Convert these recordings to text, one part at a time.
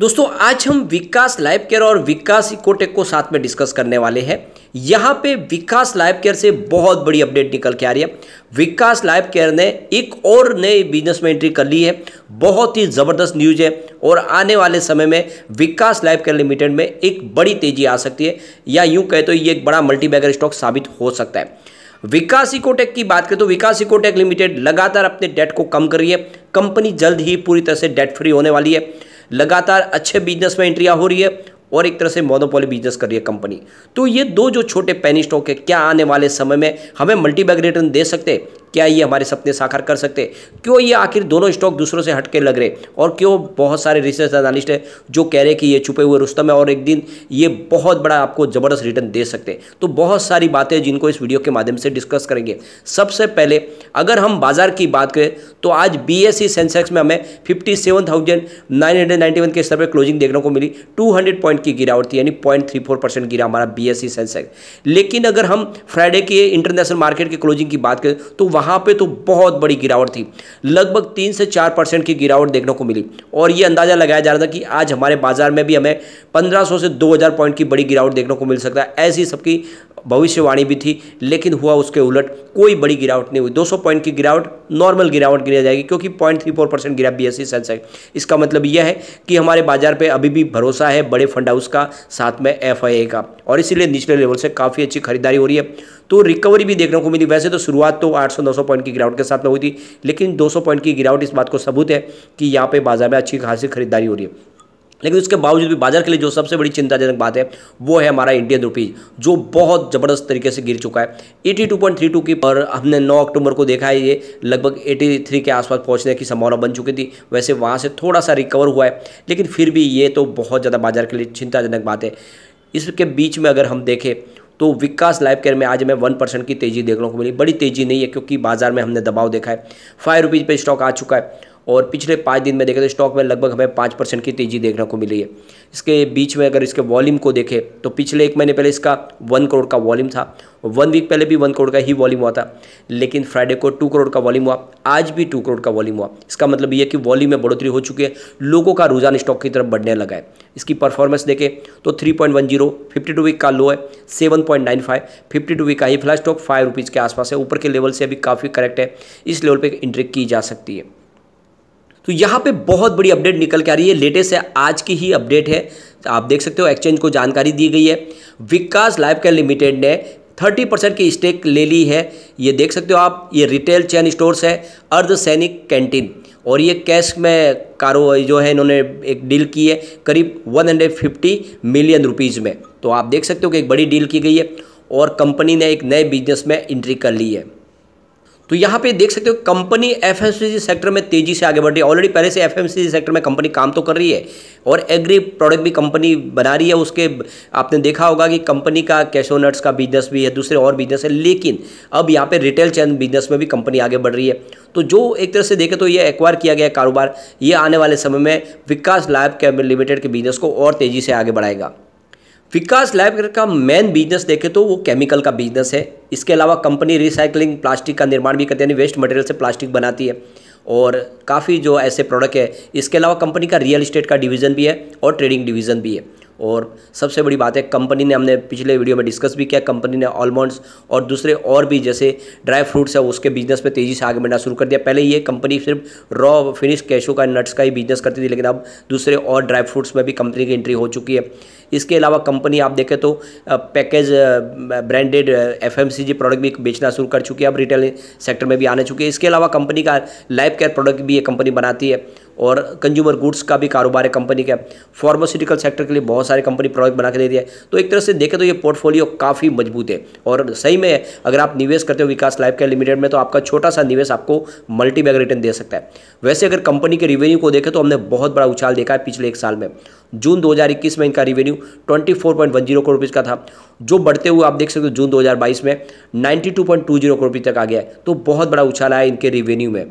दोस्तों आज हम विकास लाइफ केयर और विकास इकोटेक को साथ में डिस्कस करने वाले हैं यहाँ पे विकास लाइफ केयर से बहुत बड़ी अपडेट निकल के आ रही है विकास लाइफ केयर ने एक और नए बिजनेस में एंट्री कर ली है बहुत ही ज़बरदस्त न्यूज है और आने वाले समय में विकास लाइफ केयर लिमिटेड में एक बड़ी तेजी आ सकती है या यूँ कहे तो ये एक बड़ा मल्टीबैगर स्टॉक साबित हो सकता है विकास इकोटेक की बात करें तो विकास इकोटेक लिमिटेड लगातार अपने डेट को कम कर रही है कंपनी जल्द ही पूरी तरह से डेट फ्री होने वाली है लगातार अच्छे बिजनेस में एंट्रियाँ हो रही है और एक तरह से मोनोपोली बिजनेस कर रही है कंपनी तो ये दो जो छोटे पेनी स्टॉक है क्या आने वाले समय में हमें मल्टीबैग रिटर्न दे सकते हैं क्या ये हमारे सपने साकार कर सकते क्यों ये आखिर दोनों स्टॉक दूसरों से हटके लग रहे और क्यों बहुत सारे रिसर्च एनालिस्ट हैं जो कह रहे हैं कि ये छुपे हुए रुस्तम है और एक दिन ये बहुत बड़ा आपको ज़बरदस्त रिटर्न दे सकते हैं तो बहुत सारी बातें जिनको इस वीडियो के माध्यम से डिस्कस करेंगे सबसे पहले अगर हम बाजार की बात करें तो आज बी सेंसेक्स e में हमें फिफ्टी के स्तर पर क्लोजिंग देखने को मिली टू पॉइंट की गिरावट थी यानी पॉइंट गिरा हमारा बी सेंसेक्स e लेकिन अगर हम फ्राइडे के इंटरनेशनल मार्केट के क्लोजिंग की बात करें तो वहाँ पे तो बहुत बड़ी गिरावट थी लगभग तीन से चार परसेंट की गिरावट देखने को मिली और ये अंदाज़ा लगाया जा रहा था कि आज हमारे बाजार में भी हमें 1500 से 2000 पॉइंट की बड़ी गिरावट देखने को मिल सकता है ऐसी सबकी भविष्यवाणी भी थी लेकिन हुआ उसके उलट कोई बड़ी गिरावट नहीं हुई 200 पॉइंट की गिरावट नॉर्मल गिरावट गिरा जाएगी क्योंकि पॉइंट थ्री फोर परसेंट गिरा बी सेंसेक्स e इसका मतलब यह है कि हमारे बाजार पर अभी भी भरोसा है बड़े फंड हाउस का साथ में एफ का और इसीलिए निचले लेवल से काफ़ी अच्छी खरीदारी हो रही है तो रिकवरी भी देखने को मिली वैसे तो शुरुआत तो आठ सौ पॉइंट की गिरावट के साथ में हुई थी लेकिन दो पॉइंट की गिरावट इस बात को सबूत है कि यहाँ पे बाजार में अच्छी खासी खरीदारी हो रही है लेकिन उसके बावजूद भी बाजार के लिए जो सबसे बड़ी चिंताजनक बात है वो है हमारा इंडियन रुपीज़ जो बहुत ज़बरदस्त तरीके से गिर चुका है 82.32 की पर हमने 9 अक्टूबर को देखा है ये लगभग 83 के आसपास पहुंचने की संभावना बन चुकी थी वैसे वहाँ से थोड़ा सा रिकवर हुआ है लेकिन फिर भी ये तो बहुत ज़्यादा बाजार के लिए चिंताजनक बात है इसके बीच में अगर हम देखें तो विकास लाइफ केयर में आज हमें वन परसेंट की तेज़ी देखने को मिली बड़ी तेज़ी नहीं है क्योंकि बाजार में हमने दबाव देखा है फाइव रुपीज़ पर स्टॉक आ चुका है और पिछले पाँच दिन में देखें तो स्टॉक में लगभग हमें पाँच परसेंट की तेज़ी देखने को मिली है इसके बीच में अगर इसके वॉल्यूम को देखें तो पिछले एक महीने पहले इसका वन करोड़ का वॉल्यूम था वन वीक पहले भी वन करोड़ का ही वॉल्यूम हुआ था लेकिन फ्राइडे को टू करोड़ का वॉल्यूम हुआ आज भी टू करोड़ का वॉल्यूम हुआ इसका मतलब यह कि वॉल्यूम में बढ़ोतरी हो चुकी है लोगों का रुझान स्टॉक की तरफ बढ़ने लगा है इसकी परफॉर्मेंस देखें तो three point one zero fifty two week का लो है seven point nine five fifty two week का ही फ्लैश स्टॉक फाइव रुपीज़ के आसपास है ऊपर के लेवल से अभी काफ़ी करेक्ट है इस लेवल पर एंट्री की जा सकती है तो यहाँ पे बहुत बड़ी अपडेट निकल के आ रही है लेटेस्ट है आज की ही अपडेट है तो आप देख सकते हो एक्सचेंज को जानकारी दी गई है विकास लाइफ केयर लिमिटेड ने 30 परसेंट की स्टेक ले ली है ये देख सकते हो आप ये रिटेल चैन स्टोर्स है अर्धसैनिक कैंटीन और ये कैश में कारो जो है इन्होंने एक डील की है करीब 150 मिलियन रुपीज़ में तो आप देख सकते हो कि एक बड़ी डील की गई है और कंपनी ने एक नए बिजनेस में एंट्री कर ली है तो यहाँ पे देख सकते हो कंपनी एफ सेक्टर में तेजी से आगे बढ़ रही है ऑलरेडी पहले से एफ सेक्टर में कंपनी काम तो कर रही है और एग्री प्रोडक्ट भी कंपनी बना रही है उसके आपने देखा होगा कि कंपनी का कैशो नट्स का बिजनेस भी है दूसरे और बिजनेस है लेकिन अब यहाँ पे रिटेल चैन बिजनेस में भी कंपनी आगे बढ़ रही है तो जो एक तरह से देखें तो ये एक्वायर किया गया कारोबार ये आने वाले समय में विकास लाइफ कैब लिमिटेड के बिजनेस को और तेज़ी से आगे बढ़ाएगा विकास लैब का मेन बिजनेस देखें तो वो केमिकल का बिजनेस है इसके अलावा कंपनी रिसाइकलिंग प्लास्टिक का निर्माण भी करती है यानी वेस्ट मटेरियल से प्लास्टिक बनाती है और काफ़ी जो ऐसे प्रोडक्ट है इसके अलावा कंपनी का रियल इस्टेट का डिवीज़न भी है और ट्रेडिंग डिवीज़न भी है और सबसे बड़ी बात है कंपनी ने हमने पिछले वीडियो में डिस्कस भी किया कंपनी ने ऑलमंड्स और दूसरे और भी जैसे ड्राई फ्रूट्स है उसके बिजनेस में तेज़ी से आगे बढ़ना शुरू कर दिया पहले ये कंपनी सिर्फ रॉ फिनिश कैशो का नट्स का ही बिजनेस करती थी लेकिन अब दूसरे और ड्राई फ्रूट्स में भी कंपनी की एंट्री हो चुकी है इसके अलावा कंपनी आप देखें तो पैकेज ब्रांडेड एफएमसीजी प्रोडक्ट भी बेचना शुरू कर चुकी है अब रिटेल सेक्टर में भी आने चुकी है इसके अलावा कंपनी का लाइफ केयर प्रोडक्ट भी ये कंपनी बनाती है और कंज्यूमर गुड्स का भी कारोबार है कंपनी का फार्मास्यूटिकल सेक्टर के लिए बहुत सारे कंपनी प्रोडक्ट बना के दे दिया तो एक तरह से देखें तो ये पोर्टफोलियो काफ़ी मजबूत है और सही में अगर आप निवेश करते हो विकास लाइफ केयर लिमिटेड में तो आपका छोटा सा निवेश आपको मल्टी बैग रिटर्न दे सकता है वैसे अगर कंपनी के रिवेन्यू को देखें तो हमने बहुत बड़ा उछाल देखा है पिछले एक साल में जून 2021 में इनका रिवेन्यू 24.10 करोड़ रुपीज़ का था जो बढ़ते हुए आप देख सकते हो जून 2022 में 92.20 करोड़ रुपीज़ तक आ गया है तो बहुत बड़ा उछाल आया इनके रिवेन्यू में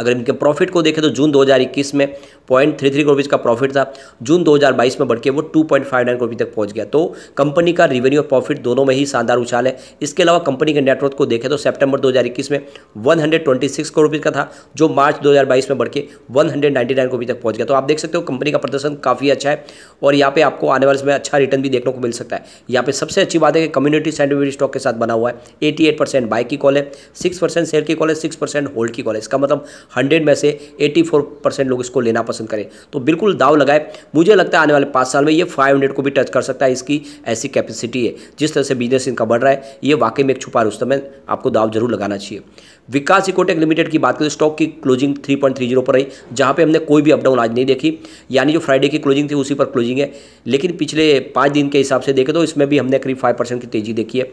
अगर इनके प्रॉफिट को देखें तो जून 2021 में पॉइंट थ्री थ्री का प्रॉफिट था जून 2022 में बढ़ के वो 2.59 पॉइंट करोड़ तक पहुंच गया तो कंपनी का रिवेन्यू और प्रॉफिट दोनों में ही शानदार उछाल है इसके अलावा कंपनी के नेटवर्क को देखें तो सितंबर 2021 में 126 ट्वेंटी का था जो मार्च 2022 में बढ़ के वन हंड्रेड तक पहुँच गया तो आप देख सकते हो कंपनी का प्रदर्शन काफ़ी अच्छा है और यहाँ पर आपको आने वाले समय अच्छा रिटर्न भी देखने को मिल सकता है यहाँ पर सबसे अच्छी बात है कि कम्युनिटी साइंटिफिक स्टॉक के साथ बना हुआ है एटी बाय की कॉल है सिक्स सेल की कॉल है सिक्स होल्ड की कॉल है इसका मतलब हंड्रेड में से एटी फोर परसेंट लोग इसको लेना पसंद करें तो बिल्कुल दाव लगाए मुझे लगता है आने वाले पाँच साल में ये फाइव हंड्रेड को भी टच कर सकता है इसकी ऐसी कैपेसिटी है जिस तरह से बिजनेस इनका बढ़ रहा है ये वाकई में एक छुपा रुस्तम है आपको दाव जरूर लगाना चाहिए विकास इकोटेक लिमिटेड की बात करें स्टॉक तो की क्लोजिंग 3.30 पर रही जहां पे हमने कोई भी अपडाउन आज नहीं देखी यानी जो फ्राइडे की क्लोजिंग थी उसी पर क्लोजिंग है लेकिन पिछले पाँच दिन के हिसाब से देखें तो इसमें भी हमने करीब फाइव परसेंट की तेज़ी देखी है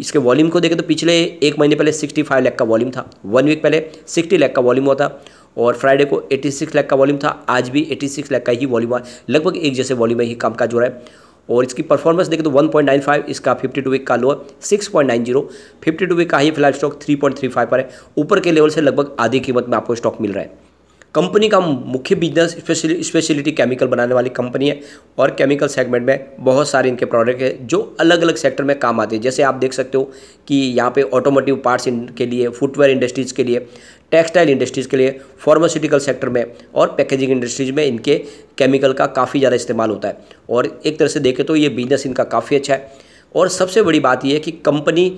इसके वॉल्यूम को देखें तो पिछले एक महीने पहले सिक्सटी फाइव का वॉल्यूम था वन वीक पहले सिक्सटी लैख का वॉल्यूम हुआ था और फ्राइडे को 86 सिक्स का वॉल्यूम था आज भी 86 सिक्स का ही वॉल्यूम है लगभग एक जैसे वॉल्यूम में ही कामकाज हो रहा है और इसकी परफॉर्मेंस देखें तो 1.95 इसका 52 वीक का लो है 6.90 टू वीक का ही फिलहाल स्टॉक 3.35 पर है ऊपर के लेवल से लगभग आधी कीमत में आपको स्टॉक मिल रहा है कंपनी का मुख्य बिजनेस स्पेशली स्पेशलिटी केमिकल बनाने वाली कंपनी है और केमिकल सेगमेंट में बहुत सारे इनके प्रोडक्ट हैं जो अलग अलग सेक्टर में काम आते हैं जैसे आप देख सकते हो कि यहाँ पे ऑटोमोटिव पार्ट्स के लिए फुटवेयर इंडस्ट्रीज़ के लिए टेक्सटाइल इंडस्ट्रीज़ के लिए फार्मास्यूटिकल सेक्टर में और पैकेजिंग इंडस्ट्रीज़ में इनके केमिकल का काफ़ी ज़्यादा इस्तेमाल होता है और एक तरह से देखें तो ये बिजनेस इनका काफ़ी अच्छा है और सबसे बड़ी बात यह है कि कंपनी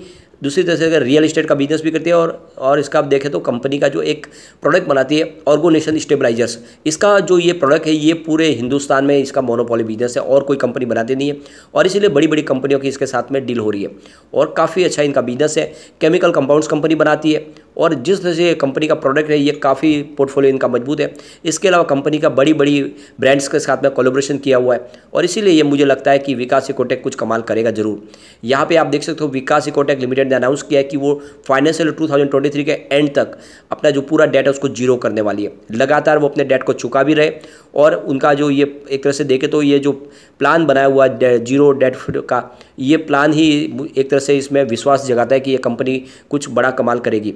दूसरी तरह से अगर रियल इस्टेट का बिजनेस भी करती है और और इसका आप देखें तो कंपनी का जो एक प्रोडक्ट बनाती है ऑर्गोनेशन स्टेबलाइजर्स इसका जो ये प्रोडक्ट है ये पूरे हिंदुस्तान में इसका मोनोपोली बिजनेस है और कोई कंपनी बनाती नहीं है और इसीलिए बड़ी बड़ी कंपनियों की इसके साथ में डील हो रही है और काफ़ी अच्छा इनका बिजनेस है केमिकल कंपाउंड्स कंपनी बनाती है और जिस तरह से कंपनी का प्रोडक्ट है ये काफ़ी पोर्टफोलियो इनका मजबूत है इसके अलावा कंपनी का बड़ी बड़ी ब्रांड्स के साथ में कोलोब्रेशन किया हुआ है और इसीलिए ये मुझे लगता है कि विकास इकोटेक कुछ कमाल करेगा जरूर यहाँ पे आप देख सकते हो विकास इकोटेक लिमिटेड ने अनाउंस किया है कि वो फाइनेंशियल 2023 के एंड तक अपना जो पूरा डेट है उसको जीरो करने वाली है लगातार वो अपने डेट को चुका भी रहे और उनका जो ये एक तरह से देखे तो ये जो प्लान बनाया हुआ है जीरो डेट का ये प्लान ही एक तरह से इसमें विश्वास जगाता है कि ये कंपनी कुछ बड़ा कमाल करेगी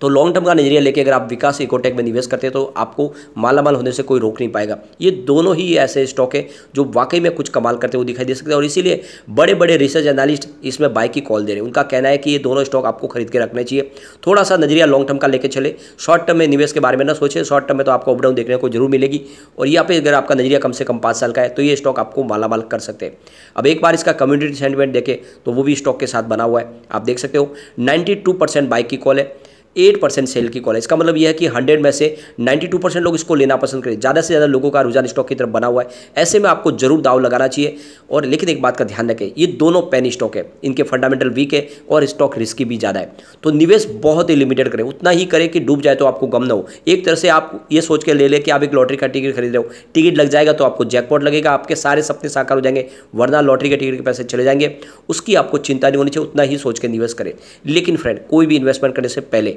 तो लॉन्ग टर्म का नज़रिया लेके अगर आप विकास इकोटेक में निवेश करते हैं तो आपको मालामाल होने से कोई रोक नहीं पाएगा ये दोनों ही ऐसे स्टॉक है जो वाकई में कुछ कमाल करते हुए दिखाई दे सकते हैं और इसीलिए बड़े बड़े रिसर्च एनालिस्ट इसमें बाय की कॉल दे रहे हैं उनका कहना है कि ये दोनों स्टॉक आपको खरीद के रखना चाहिए थोड़ा सा नजरिया लॉन्ग टर्म का लेकर चले शॉर्ट टर्म में निवेश के बारे में ना सोचे शॉर्ट टर्म में तो आपको अपडाउन देखने को जरूर मिलेगी और यहाँ पर अगर आपका नजरिया कम से कम पाँच साल का है तो ये स्टॉक आपको मालामाल कर सकते हैं अब एक बार इसका कम्युनिटी सेंटिमेंट देखें तो वो भी स्टॉक के साथ बना हुआ है आप देख सकते हो नाइन्टी बाइक की कॉल है एट परसेंट सेल की कॉल है इसका मतलब यह है कि हंड्रेड में से नाइन्टी टू परसेंट लोग इसको लेना पसंद करें ज़्यादा से ज़्यादा लोगों का रुझान स्टॉक की तरफ बना हुआ है ऐसे में आपको जरूर दाव लगाना चाहिए और लेकिन एक बात का ध्यान रखें ये दोनों पैनी स्टॉक है इनके फंडामेंटल वीक है और स्टॉक रिस्की भी ज़्यादा है तो निवेश बहुत ही लिमिटेड करें उतना ही करें कि डूब जाए तो आपको गम ना हो एक तरह से आप ये सोच के ले लें कि आप एक लॉटरी का टिकट खरीद रहे हो टिकट लग जाएगा तो आपको जैकपॉट लगेगा आपके सारे सपने साकार हो जाएंगे वरना लॉटरी के टिकट के पैसे चले जाएंगे उसकी आपको चिंता नहीं होनी चाहिए उतना ही सोच के निवेश करें लेकिन फ्रेंड कोई भी इन्वेस्टमेंट करने से पहले